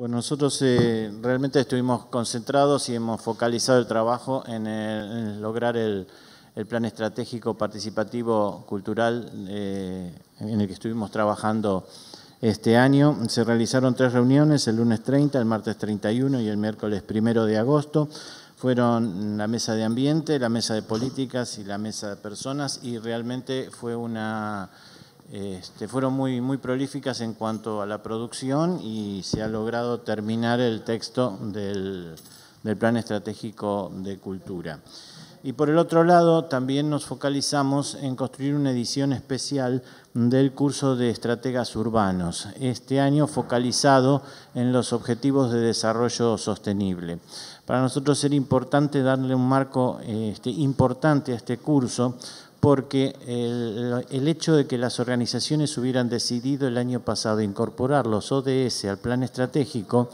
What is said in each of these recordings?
Bueno, nosotros eh, realmente estuvimos concentrados y hemos focalizado el trabajo en, lograr el, plan estratégico participativo cultural eh, en el que estuvimos trabajando este año. Se realizaron tres reuniones, el lunes 30, el martes 31 y el miércoles 1 de agosto. Fueron la mesa de ambiente, la mesa de políticas y la mesa de personas y realmente fue una este, fueron muy, muy prolíficas en cuanto a la producción y se ha logrado terminar el texto del, Plan Estratégico de Cultura. Y por el otro lado, también nos focalizamos en construir una edición especial del curso de estrategas urbanos, este año focalizado en los objetivos de desarrollo sostenible. Para nosotros era importante darle un marco este, importante a este curso, porque eh, el, hecho de que las organizaciones hubieran decidido el año pasado incorporar los ODS al plan estratégico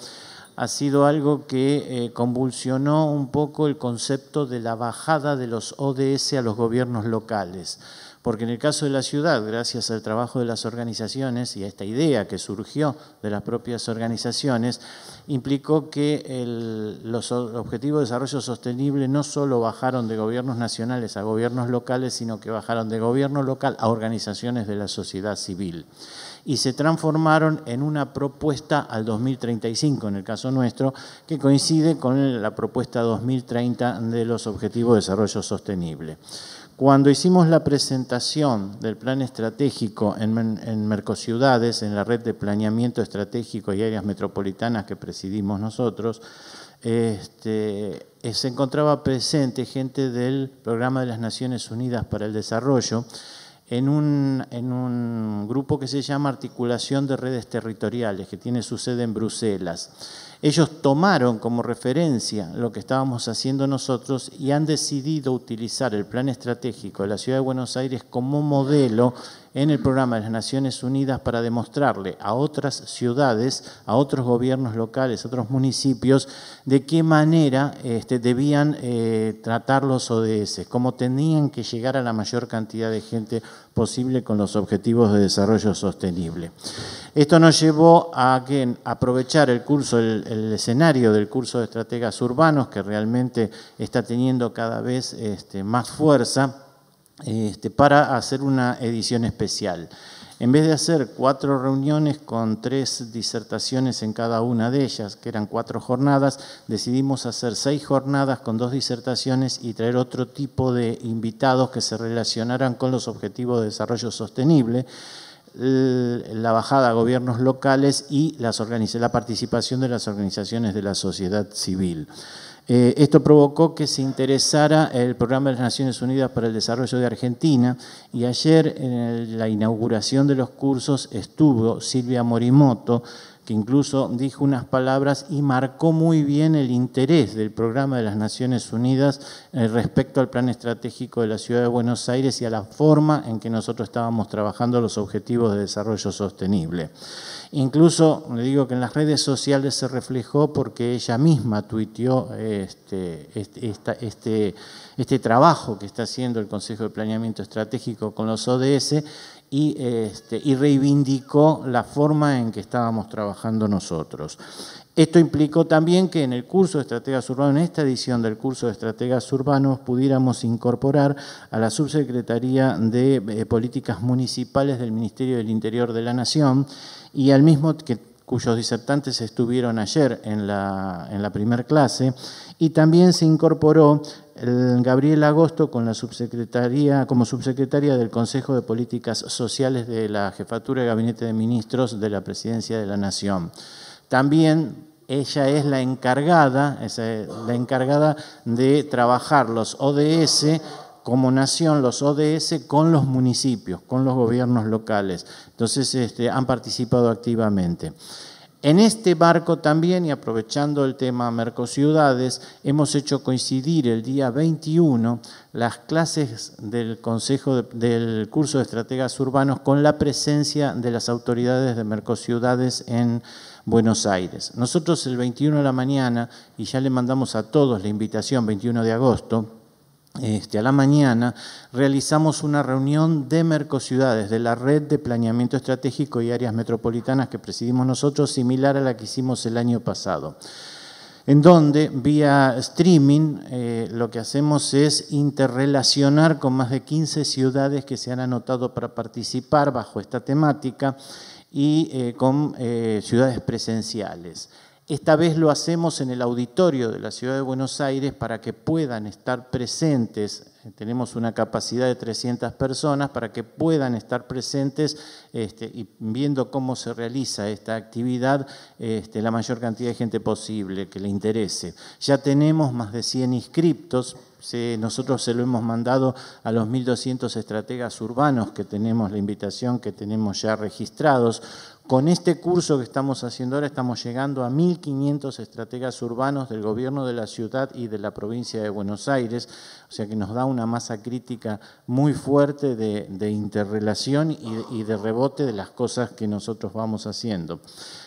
ha sido algo que eh, convulsionó un poco el concepto de la bajada de los ODS a los gobiernos locales porque en el caso de la ciudad, gracias al trabajo de las organizaciones y a esta idea que surgió de las propias organizaciones, implicó que los objetivos de desarrollo sostenible no solo bajaron de gobiernos nacionales a gobiernos locales, sino que bajaron de gobierno local a organizaciones de la sociedad civil y se transformaron en una propuesta al 2035, en el caso nuestro, que coincide con la propuesta 2030 de los Objetivos de Desarrollo Sostenible. Cuando hicimos la presentación del plan estratégico en, en, Mercociudades, en la red de planeamiento estratégico y áreas metropolitanas que presidimos nosotros, este, eh, se encontraba presente gente del Programa de las Naciones Unidas para el Desarrollo en un grupo que se llama Articulación de Redes Territoriales, que tiene su sede en Bruselas. Ellos tomaron como referencia lo que estábamos haciendo nosotros y han decidido utilizar el plan estratégico de la Ciudad de Buenos Aires como modelo en el programa de las Naciones Unidas para demostrarle a otras ciudades, a otros gobiernos locales, a otros municipios, de qué manera este, debían eh, tratar los ODS, cómo tenían que llegar a la mayor cantidad de gente posible con los objetivos de desarrollo sostenible. Esto nos llevó a que aprovechar el curso del el escenario del curso de estrategas urbanos que realmente está teniendo cada vez este, más fuerza este, para hacer una edición especial. En vez de hacer cuatro reuniones con tres disertaciones en cada una de ellas, que eran cuatro jornadas, decidimos hacer seis jornadas con dos disertaciones y traer otro tipo de invitados que se relacionaran con los objetivos de desarrollo sostenible la bajada a gobiernos locales y la participación de las organizaciones de la sociedad civil. Eh, esto provocó que se interesara el programa de las Naciones Unidas para el Desarrollo de Argentina y ayer en la inauguración de los cursos estuvo Silvia Morimoto, que incluso dijo unas palabras y marcó muy bien el interés del programa de las Naciones Unidas eh, respecto al plan estratégico de la ciudad de Buenos Aires y a la forma en que nosotros estábamos trabajando los objetivos de desarrollo sostenible. Incluso le digo que en las redes sociales se reflejó porque ella misma tuiteó este, este, este, este trabajo que está haciendo el Consejo de Planeamiento Estratégico con los ODS este, y, reivindicó la forma en que estábamos trabajando nosotros. Esto implicó también que en el curso de Estrategas Urbanos, en esta edición del curso de Estrategas Urbanos, pudiéramos incorporar a la Subsecretaría de eh, Políticas Municipales del Ministerio del Interior de la Nación y al mismo que cuyos disertantes estuvieron ayer en la, en primera clase, y también se incorporó el Gabriel Agosto con la subsecretaría, como subsecretaria del Consejo de Políticas Sociales de la Jefatura de Gabinete de Ministros de la Presidencia de la Nación. También ella es la encargada, es la encargada de trabajar los ODS como nación los ODS con los municipios, con los gobiernos locales. Entonces este, han participado activamente. En este barco también, y aprovechando el tema Mercociudades, hemos hecho coincidir el día 21 las clases del Consejo del curso de estrategas urbanos con la presencia de las autoridades de Ciudades en Buenos Aires. Nosotros el 21 de la mañana, y ya le mandamos a todos la invitación, 21 de agosto, este, a la mañana, realizamos una reunión de ciudades, de la red de planeamiento estratégico y áreas metropolitanas que presidimos nosotros, similar a la que hicimos el año pasado en donde vía streaming eh, lo que hacemos es interrelacionar con más de 15 ciudades que se han anotado para participar bajo esta temática y eh, con eh, ciudades presenciales. Esta vez lo hacemos en el auditorio de la Ciudad de Buenos Aires para que puedan estar presentes. Tenemos una capacidad de 300 personas para que puedan estar presentes este, y viendo cómo se realiza esta actividad, este, la mayor cantidad de gente posible que le interese. Ya tenemos más de 100 inscriptos. nosotros se lo hemos mandado a los 1.200 estrategas urbanos que tenemos, la invitación que tenemos ya registrados. Con este curso que estamos haciendo ahora estamos llegando a 1.500 estrategas urbanos del gobierno de la ciudad y de la provincia de Buenos Aires, o sea que nos da una masa crítica muy fuerte de, interrelación y de rebote de las cosas que nosotros vamos haciendo.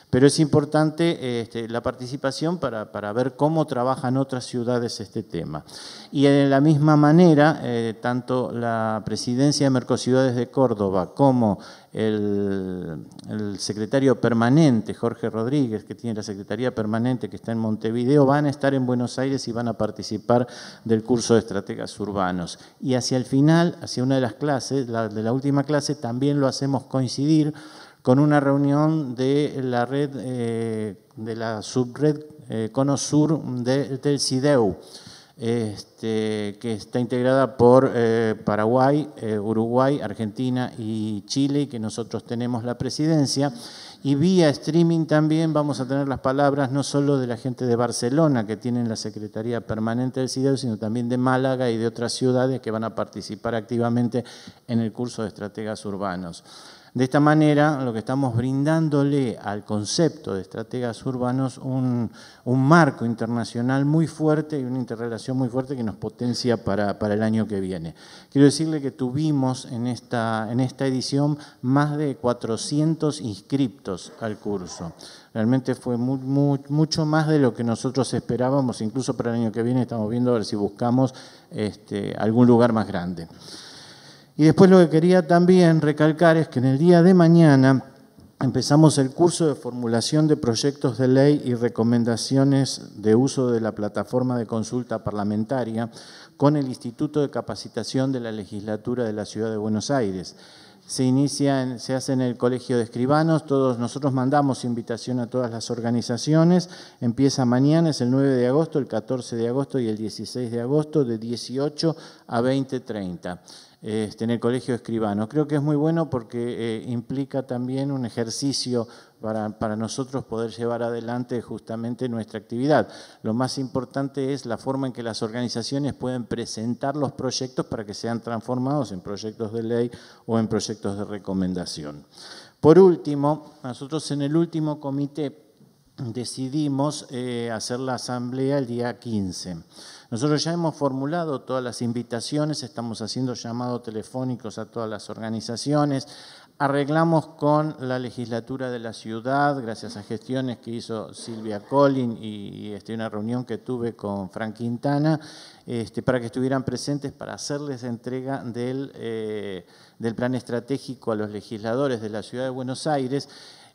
Pero es importante este, la participación para, ver cómo trabajan otras ciudades este tema. Y de la misma manera, eh, tanto la presidencia de Mercociudades de Córdoba como el, el, secretario permanente, Jorge Rodríguez, que tiene la secretaría permanente que está en Montevideo, van a estar en Buenos Aires y van a participar del curso de estrategas urbanos. Y hacia el final, hacia una de las clases, la de la última clase, también lo hacemos coincidir con una reunión de la red, eh, de la subred CONOSUR eh, Cono Sur del CIDEU, este, que está integrada por eh, Paraguay, Uruguay, Argentina y Chile, y que nosotros tenemos la presidencia. Y vía streaming también vamos a tener las palabras no solo de la gente de Barcelona, que tienen la Secretaría Permanente del CIDEU, sino también de Málaga y de otras ciudades que van a participar activamente en el curso de estrategas urbanos. De esta manera, lo que estamos brindándole al concepto de estrategas urbanos un, marco internacional muy fuerte y una interrelación muy fuerte que nos potencia para, el año que viene. Quiero decirle que tuvimos en esta, en esta edición más de 400 inscriptos al curso. Realmente fue mucho más de lo que nosotros esperábamos, incluso para el año que viene estamos viendo a ver si buscamos este, algún lugar más grande. Y después lo que quería también recalcar es que en el día de mañana empezamos el curso de formulación de proyectos de ley y recomendaciones de uso de la plataforma de consulta parlamentaria con el Instituto de Capacitación de la Legislatura de la Ciudad de Buenos Aires. Se se hace en el Colegio de Escribanos, todos nosotros mandamos invitación a todas las organizaciones, empieza mañana, es el 9 de agosto, el 14 de agosto y el 16 de agosto de 18 a 20.30. Este, en el Colegio Escribano. Creo que es muy bueno porque eh, implica también un ejercicio para, para, nosotros poder llevar adelante justamente nuestra actividad. Lo más importante es la forma en que las organizaciones pueden presentar los proyectos para que sean transformados en proyectos de ley o en proyectos de recomendación. Por último, nosotros en el último comité decidimos eh, hacer la asamblea el día 15. Nosotros ya hemos formulado todas las invitaciones, estamos haciendo llamados telefónicos a todas las organizaciones, arreglamos con la legislatura de la ciudad, gracias a gestiones que hizo Silvia Collin y, este, una reunión que tuve con Frank Quintana, este, para que estuvieran presentes para hacerles entrega eh, del plan estratégico a los legisladores de la ciudad de Buenos Aires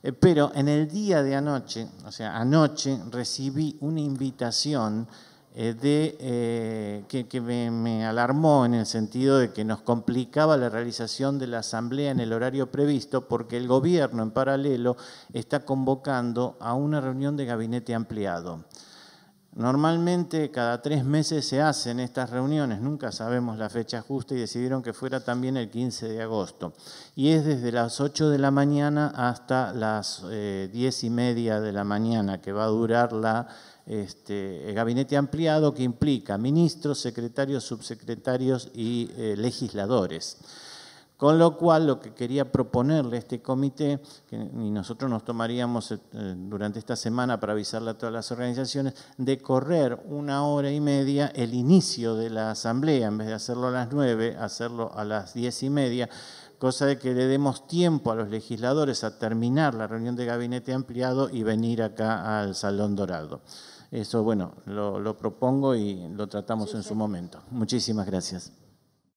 eh, pero en el día de anoche, o sea, anoche recibí una invitación eh, eh, que, me, alarmó en el sentido de que nos complicaba la realización de la asamblea en el horario previsto porque el gobierno en paralelo está convocando a una reunión de gabinete ampliado. Normalmente cada tres meses se hacen estas reuniones, nunca sabemos la fecha justa y decidieron que fuera también el 15 de agosto. Y es desde las 8 de la mañana hasta las eh, diez 10 y media de la mañana que va a durar la, este, el gabinete ampliado que implica ministros, secretarios, subsecretarios y eh, legisladores. Con lo cual, lo que quería proponerle a este comité, que, y nosotros nos tomaríamos eh, durante esta semana para avisarle a todas las organizaciones, de correr una hora y media el inicio de la asamblea, en vez de hacerlo a las nueve, hacerlo a las diez y media, cosa de que le demos tiempo a los legisladores a terminar la reunión de gabinete ampliado y venir acá al Salón Dorado. Eso, bueno, lo, propongo y lo tratamos en su momento. Muchísimas gracias.